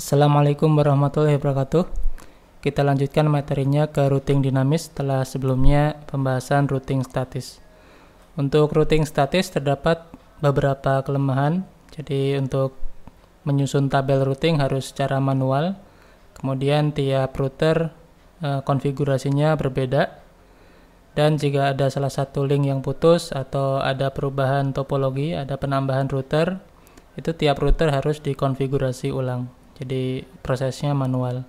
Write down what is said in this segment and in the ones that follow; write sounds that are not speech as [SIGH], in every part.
Assalamualaikum warahmatullahi wabarakatuh. Kita lanjutkan materinya ke routing dinamis setelah sebelumnya pembahasan routing statis. Untuk routing statis terdapat beberapa kelemahan. Jadi untuk menyusun tabel routing harus secara manual. Kemudian tiap router eh, konfigurasinya berbeda. Dan jika ada salah satu link yang putus atau ada perubahan topologi, ada penambahan router, itu tiap router harus dikonfigurasi ulang jadi prosesnya manual.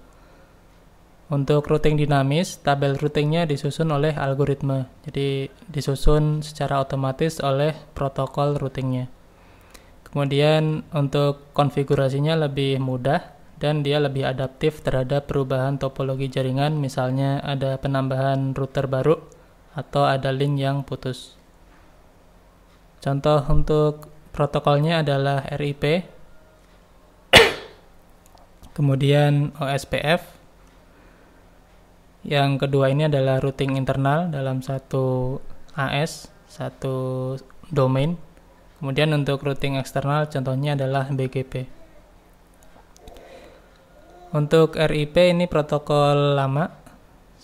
Untuk routing dinamis, tabel routingnya disusun oleh algoritma, jadi disusun secara otomatis oleh protokol routingnya. Kemudian untuk konfigurasinya lebih mudah dan dia lebih adaptif terhadap perubahan topologi jaringan, misalnya ada penambahan router baru atau ada link yang putus. Contoh untuk protokolnya adalah RIP, kemudian OSPF. Yang kedua ini adalah routing internal dalam satu AS, satu domain. Kemudian untuk routing eksternal contohnya adalah BGP. Untuk RIP ini protokol lama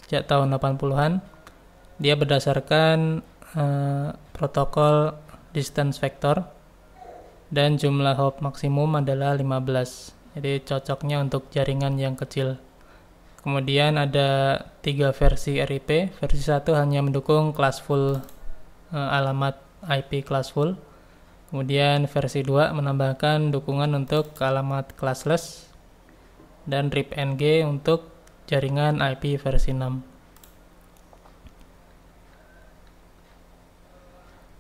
sejak tahun 80-an. Dia berdasarkan eh, protokol distance vector dan jumlah hop maksimum adalah 15. Jadi cocoknya untuk jaringan yang kecil. Kemudian ada tiga versi RIP. Versi satu hanya mendukung kelas full uh, alamat IP kelas full. Kemudian versi 2 menambahkan dukungan untuk alamat classless dan RIP NG untuk jaringan IP versi 6.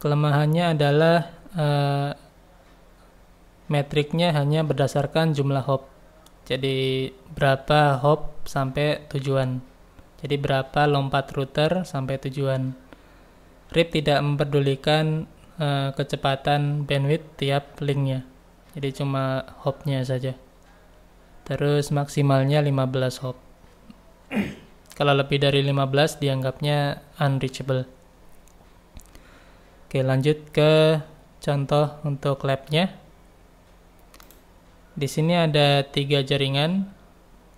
Kelemahannya adalah uh, metriknya hanya berdasarkan jumlah hop. Jadi berapa hop sampai tujuan. Jadi berapa lompat router sampai tujuan. RIP tidak memperdulikan uh, kecepatan bandwidth tiap linknya. Jadi cuma hopnya saja. Terus maksimalnya 15 hop. [CLEARS THROAT] Kalau lebih dari 15 dianggapnya unreachable. Oke, lanjut ke contoh untuk labnya. Di sini ada tiga jaringan.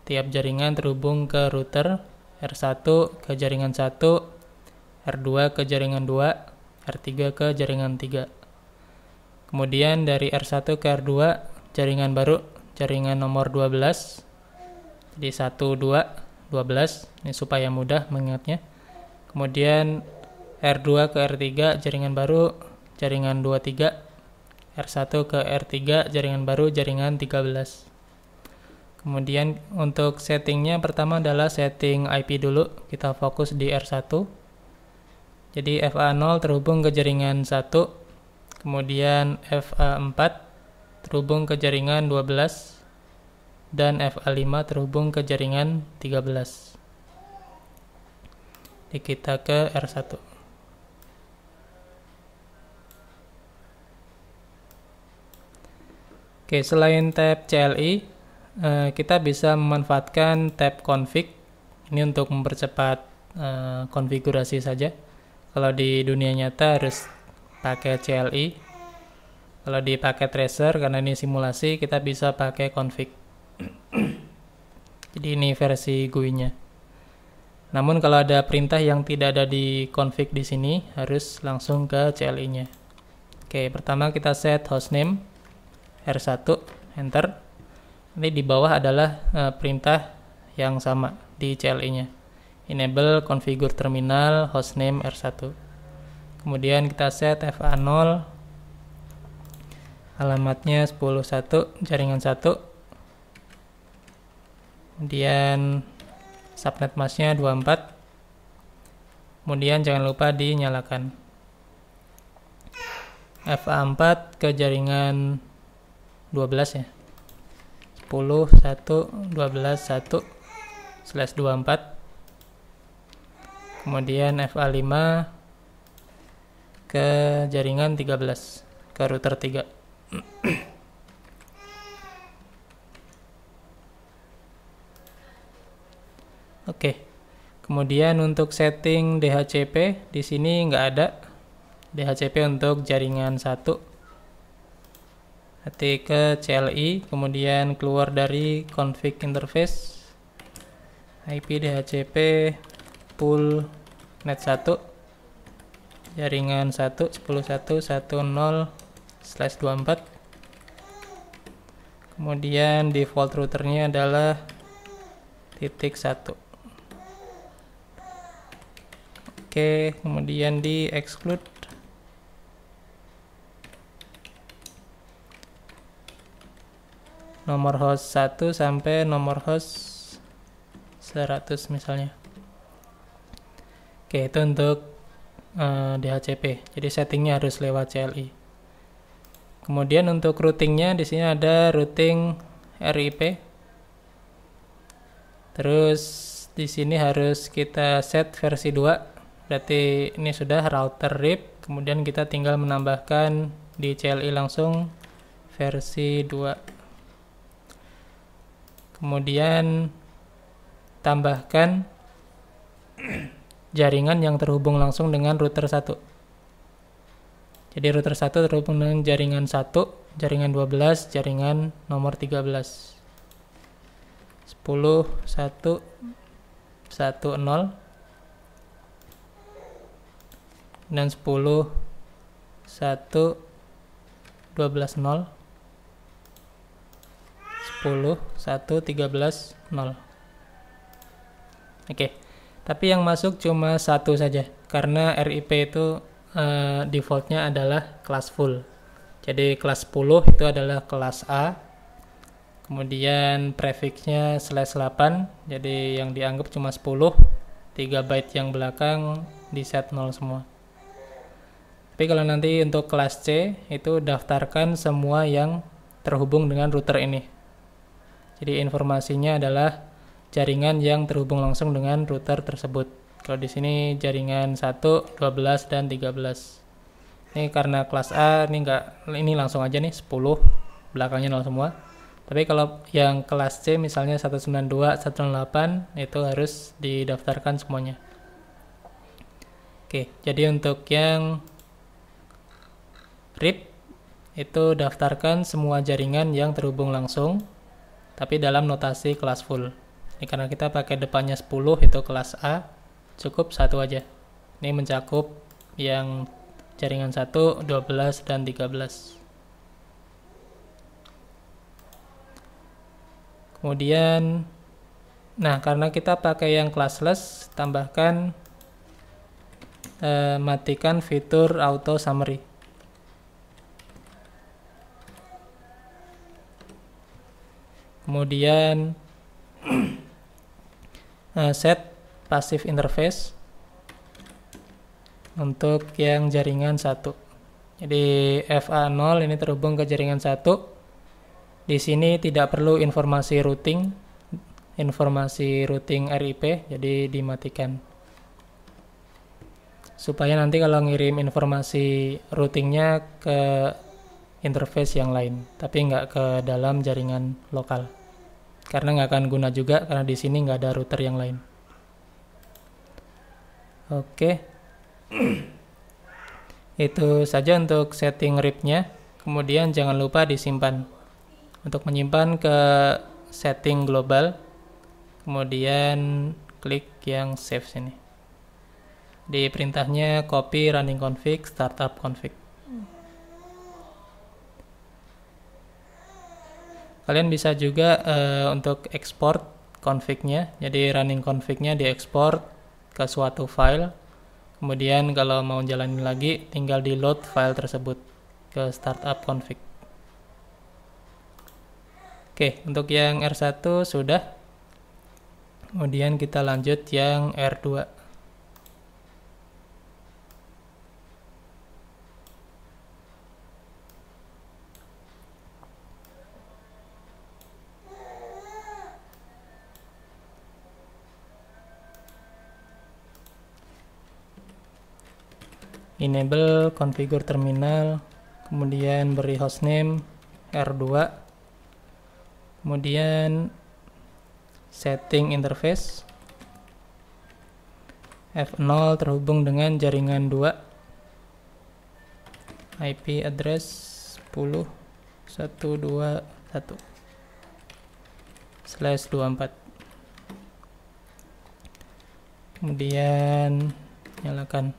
Tiap jaringan terhubung ke router R1 ke jaringan 1, R2 ke jaringan 2, R3 ke jaringan 3. Kemudian dari R1 ke R2 jaringan baru jaringan nomor 12. Jadi 1 2 12 ini supaya mudah mengingatnya. Kemudian R2 ke R3 jaringan baru jaringan 23 R1 ke R3 jaringan baru jaringan 13. Kemudian untuk settingnya pertama adalah setting IP dulu, kita fokus di R1. Jadi FA0 terhubung ke jaringan 1, kemudian FA4 terhubung ke jaringan 12, dan FA5 terhubung ke jaringan 13. Jadi kita ke R1. Oke, selain tab CLI, eh, kita bisa memanfaatkan tab config ini untuk mempercepat eh, konfigurasi saja. Kalau di dunia nyata harus pakai CLI. Kalau di pakai tracer karena ini simulasi, kita bisa pakai config. [CLEARS THROAT] Jadi ini versi GUI-nya. Namun kalau ada perintah yang tidak ada di config di sini, harus langsung ke CLI-nya. Oke, pertama kita set hostname R1 enter ini di bawah adalah e, perintah yang sama di CLI nya enable configure terminal hostname R1 kemudian kita set FA0 alamatnya 101 jaringan 1 kemudian subnet masknya 24 kemudian jangan lupa dinyalakan FA4 ke jaringan 12 ya 10 1 12 1 slash 24 kemudian FA5 ke jaringan 13 ke router 3 [CLEARS THROAT] Oke, kemudian untuk setting DHCP di sini nggak ada DHCP untuk jaringan 1 ketik ke CLI kemudian keluar dari config interface IP DHCP pool net 1 jaringan 1 10 1 0 slash 24 kemudian default routernya adalah titik 1 oke kemudian di exclude nomor host 1 sampai nomor host 100 misalnya oke itu untuk uh, eh, DHCP jadi settingnya harus lewat CLI kemudian untuk routingnya di sini ada routing RIP terus di sini harus kita set versi 2 berarti ini sudah router RIP kemudian kita tinggal menambahkan di CLI langsung versi 2 kemudian tambahkan jaringan yang terhubung langsung dengan router 1 jadi router 1 terhubung dengan jaringan 1 jaringan 12 jaringan nomor 13 10 1 1 0 dan 10 1 12 0 10 1 13 0 oke tapi yang masuk cuma satu saja karena RIP itu uh, defaultnya adalah kelas full jadi kelas 10 itu adalah kelas A kemudian prefixnya slash 8 jadi yang dianggap cuma 10 3 byte yang belakang di set 0 semua tapi kalau nanti untuk kelas C itu daftarkan semua yang terhubung dengan router ini jadi informasinya adalah jaringan yang terhubung langsung dengan router tersebut. Kalau di sini jaringan 1, 12 dan 13. Ini karena kelas A ini enggak ini langsung aja nih 10 belakangnya nol semua. Tapi kalau yang kelas C misalnya 192, 108 itu harus didaftarkan semuanya. Oke, jadi untuk yang RIP itu daftarkan semua jaringan yang terhubung langsung tapi dalam notasi kelas full. Ini karena kita pakai depannya 10 itu kelas A, cukup satu aja. Ini mencakup yang jaringan 1, 12, dan 13. Kemudian, nah karena kita pakai yang classless, tambahkan eh, matikan fitur auto summary. kemudian [CLEARS THROAT] eh, set passive interface untuk yang jaringan satu. jadi FA0 ini terhubung ke jaringan satu. di sini tidak perlu informasi routing informasi routing RIP jadi dimatikan supaya nanti kalau ngirim informasi routingnya ke interface yang lain tapi nggak ke dalam jaringan lokal karena nggak akan guna juga karena di sini nggak ada router yang lain. Oke, [CLEARS THROAT] itu saja untuk setting ripnya. Kemudian jangan lupa disimpan untuk menyimpan ke setting global. Kemudian klik yang save sini. Di perintahnya copy running config startup config. Kalian bisa juga uh, untuk export config-nya. Jadi running config-nya diekspor ke suatu file. Kemudian kalau mau jalanin lagi, tinggal di load file tersebut ke startup config. Oke, untuk yang R1 sudah. Kemudian kita lanjut yang R2. enable configure terminal kemudian beri hostname R2 kemudian setting interface F0 terhubung dengan jaringan 2 IP address 10 121 slash 24 kemudian nyalakan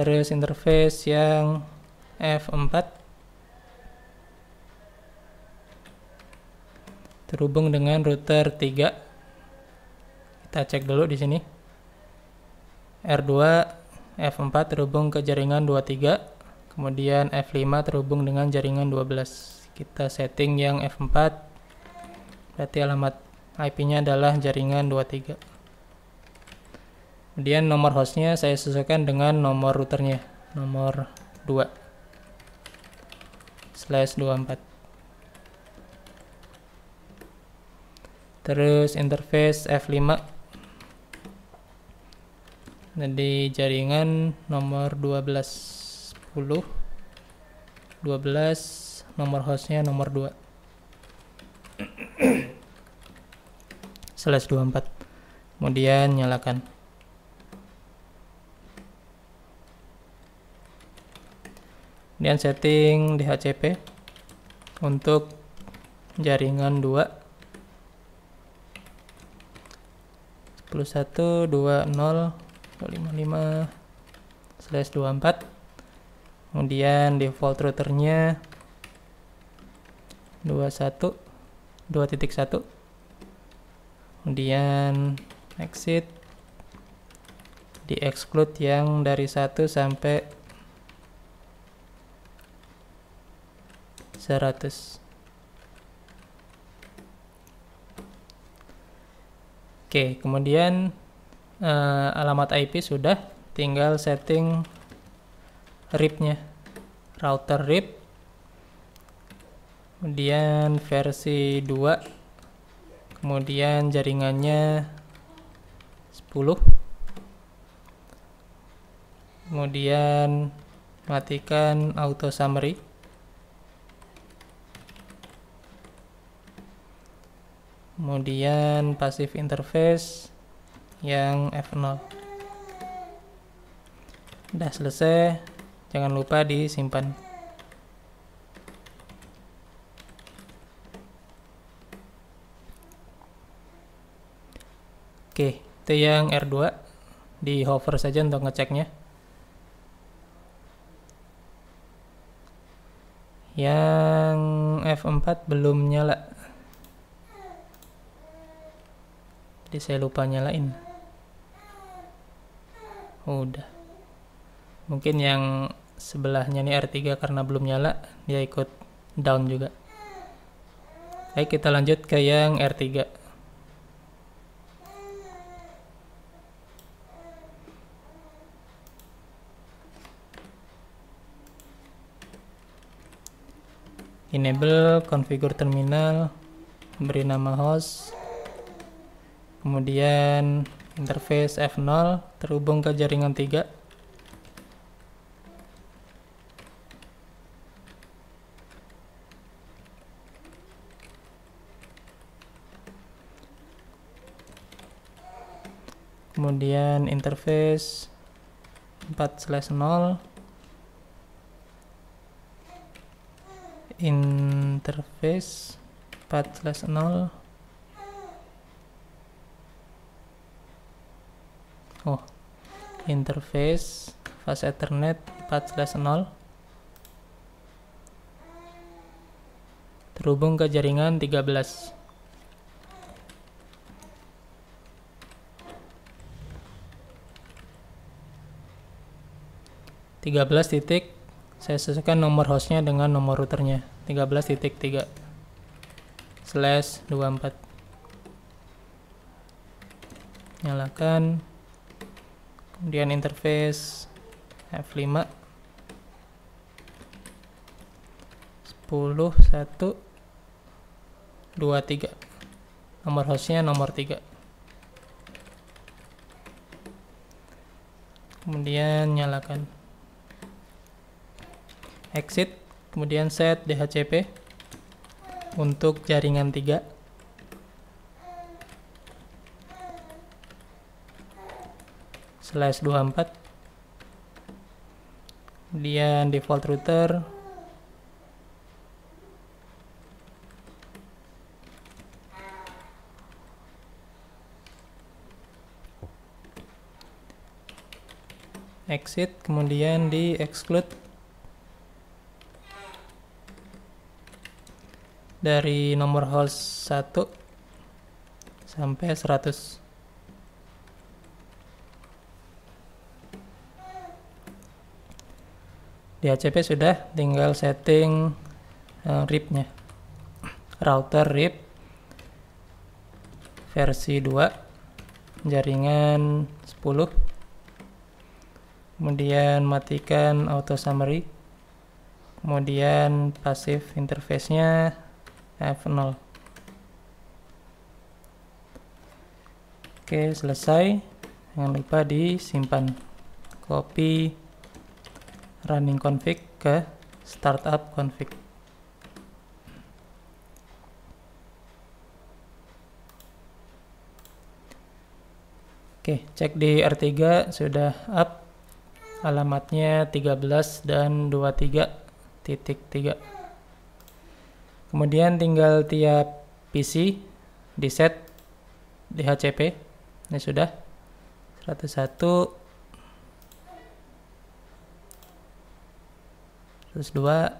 terus interface yang F4 terhubung dengan router 3 kita cek dulu di sini R2 F4 terhubung ke jaringan 23 kemudian F5 terhubung dengan jaringan 12 kita setting yang F4 berarti alamat IP-nya adalah jaringan 23 kemudian nomor hostnya saya sesuaikan dengan nomor routernya nomor 2 slash 24 terus interface F5 jadi jaringan nomor 12 10 12 nomor hostnya nomor 2 slash 24 kemudian nyalakan kemudian setting DHCP untuk jaringan 2 11 20 slash 24 kemudian default routernya 21 2.1 kemudian exit di exclude yang dari 1 sampai 100 Oke, kemudian uh, alamat IP sudah, tinggal setting RIP-nya. Router RIP. Kemudian versi 2. Kemudian jaringannya 10. Kemudian matikan auto summary. kemudian pasif interface yang F0 udah selesai jangan lupa disimpan oke itu yang R2 di hover saja untuk ngeceknya yang F4 belum nyala tadi saya lupa nyalain udah mungkin yang sebelahnya nih R3 karena belum nyala dia ikut down juga baik kita lanjut ke yang R3 enable configure terminal beri nama host kemudian interface F0 terhubung ke jaringan 3 kemudian interface 4 slash 0 interface 4 slash 0 oh interface fast ethernet 4/0 terhubung ke jaringan 13 13 titik saya sesuaikan nomor hostnya dengan nomor routernya 13 titik 3 slash 24 nyalakan kemudian interface F5 10 1 2 3 nomor hostnya nomor 3 kemudian nyalakan exit kemudian set DHCP untuk jaringan 3 slash 24 kemudian default router exit kemudian di exclude dari nomor host 1 sampai 100 di HCP sudah tinggal setting uh, eh, RIP-nya router RIP versi 2 jaringan 10 kemudian matikan auto summary kemudian pasif interface-nya F0 oke selesai jangan lupa disimpan copy running config ke startup config Oke, cek di R3 sudah up alamatnya 13 dan 23 titik 3. Kemudian tinggal tiap PC di set di HCP. Ini sudah 101 terus dua,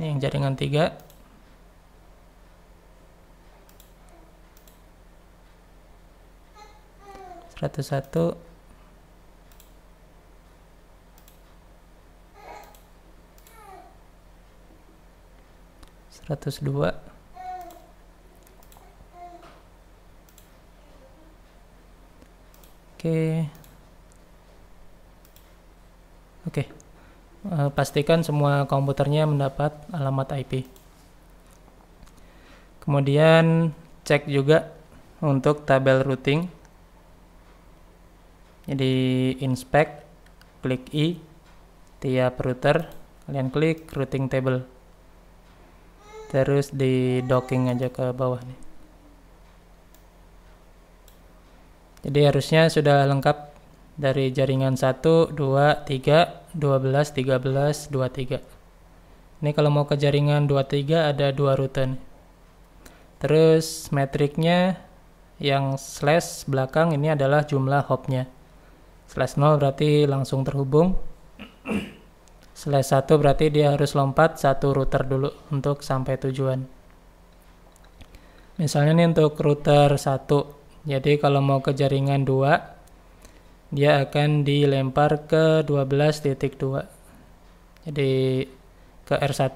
ini yang jaringan tiga seratus satu Oke Oke Eh, pastikan semua komputernya mendapat alamat IP. Kemudian cek juga untuk tabel routing. Jadi inspect, klik i tiap router, kalian klik routing table. Terus di docking aja ke bawah nih. Jadi harusnya sudah lengkap dari jaringan 1, 2, 3, 12, 13, 23. Ini kalau mau ke jaringan 23 ada dua rute nih. Terus metriknya yang slash belakang ini adalah jumlah hopnya. Slash 0 berarti langsung terhubung. slash 1 berarti dia harus lompat satu router dulu untuk sampai tujuan. Misalnya ini untuk router 1. Jadi kalau mau ke jaringan 2, dia akan dilempar ke 12.2 jadi ke R1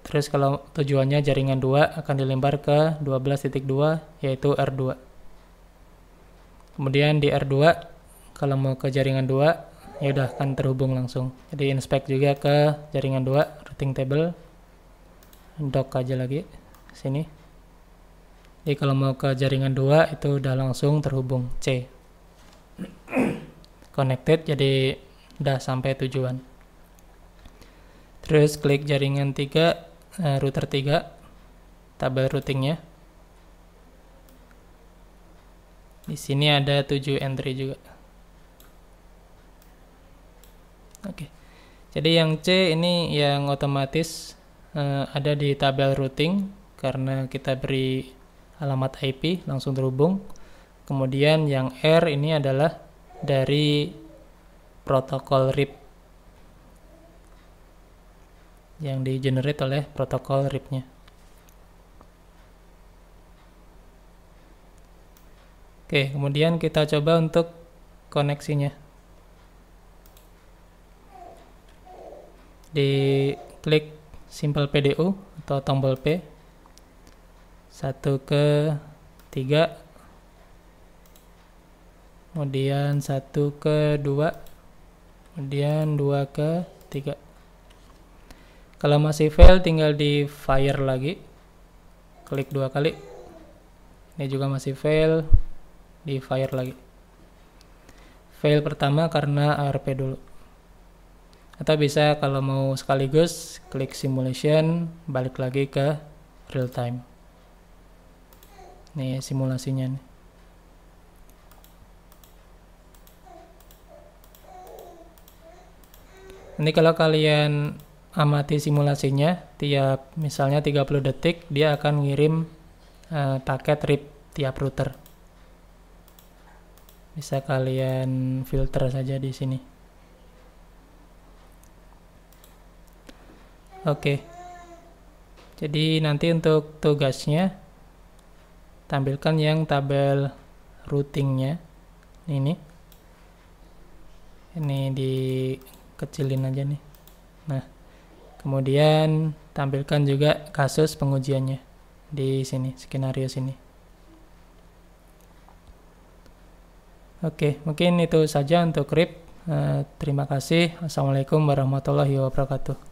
terus kalau tujuannya jaringan 2 akan dilempar ke 12.2 yaitu R2 kemudian di R2 kalau mau ke jaringan 2 ya udah akan terhubung langsung jadi inspect juga ke jaringan 2 routing table dock aja lagi sini jadi kalau mau ke jaringan 2 itu udah langsung terhubung C connected jadi udah sampai tujuan terus klik jaringan 3 eh, router 3 tabel routingnya di sini ada 7 entry juga oke jadi yang C ini yang otomatis uh, ada di tabel routing karena kita beri alamat IP langsung terhubung kemudian yang R ini adalah dari protokol RIP yang di generate oleh protokol RIP-nya. Oke, kemudian kita coba untuk koneksinya. Di klik simple PDU atau tombol P. 1 ke 3 kemudian satu ke dua, kemudian dua ke tiga. kalau masih fail tinggal di fire lagi klik dua kali ini juga masih fail di fire lagi fail pertama karena ARP dulu atau bisa kalau mau sekaligus klik simulation balik lagi ke real time nih simulasinya nih Nanti kalau kalian amati simulasinya tiap misalnya 30 detik dia akan ngirim uh, eh, paket RIP tiap router. Bisa kalian filter saja di sini. Oke. Okay. Jadi nanti untuk tugasnya tampilkan yang tabel routingnya ini ini di kecilin aja nih nah kemudian tampilkan juga kasus pengujiannya di sini skenario sini oke mungkin itu saja untuk RIP eh, terima kasih assalamualaikum warahmatullahi wabarakatuh